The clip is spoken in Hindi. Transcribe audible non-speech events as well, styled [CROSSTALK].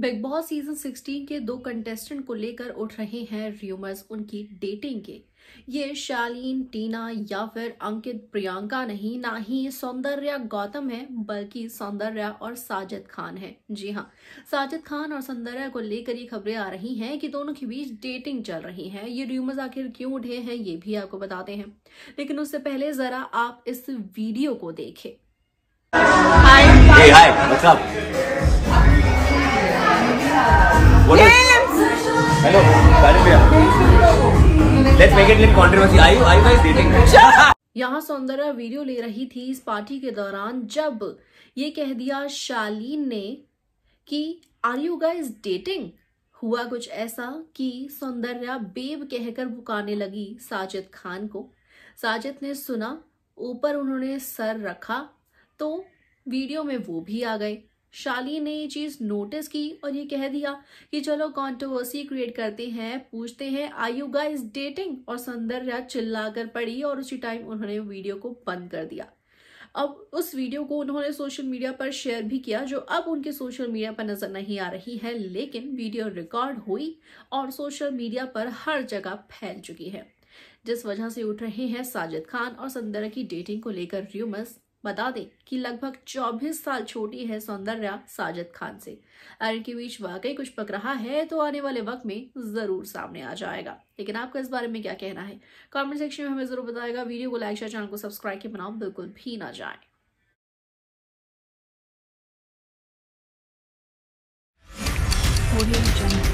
बिग बॉस सीजन 16 के दो कंटेस्टेंट को लेकर उठ रहे हैं र्यूमर्स उनकी डेटिंग के ये शालीन टीना या फिर अंकित प्रियंका नहीं ना ही सौंदर्या गौतम है बल्कि सौंदर्या और साजिद खान है जी हाँ साजिद खान और सौंदर्या को लेकर ये खबरें आ रही हैं कि दोनों के बीच डेटिंग चल रही है ये र्यूमर्स आखिर क्यों उठे हैं ये भी आपको बताते हैं लेकिन उससे पहले जरा आप इस वीडियो को देखे [LAUGHS] यहाँ सौंदर्या वीडियो ले रही थी इस पार्टी के दौरान जब ये कह दिया शालीन ने कि आर यू गाइज डेटिंग हुआ कुछ ऐसा कि सौंदर्या बेब कहकर बुकाने लगी साजिद खान को साजिद ने सुना ऊपर उन्होंने सर रखा तो वीडियो में वो भी आ गए शाली ने ये चीज़ नोटिस की और ये कह दिया कि चलो कंट्रोवर्सी क्रिएट करते हैं पूछते हैं आई यू गाइस डेटिंग और सौंदर्या चिल्ला कर पड़ी और उसी टाइम उन्होंने वीडियो को बंद कर दिया अब उस वीडियो को उन्होंने सोशल मीडिया पर शेयर भी किया जो अब उनके सोशल मीडिया पर नजर नहीं आ रही है लेकिन वीडियो रिकॉर्ड हुई और सोशल मीडिया पर हर जगह फैल चुकी है जिस वजह से उठ रहे हैं साजिद खान और संदरा की डेटिंग को लेकर र्यूमर्स बता दें कि लगभग 24 साल छोटी है सौंदर्या साजिद खान से अर्न के बीच वाकई कुछ पक रहा है तो आने वाले वक्त में जरूर सामने आ जाएगा लेकिन आपका इस बारे में क्या कहना है कमेंट सेक्शन में हमें जरूर बताएगा वीडियो को लाइक शेयर चैनल को सब्सक्राइब के बनाओ बिल्कुल भी ना जाए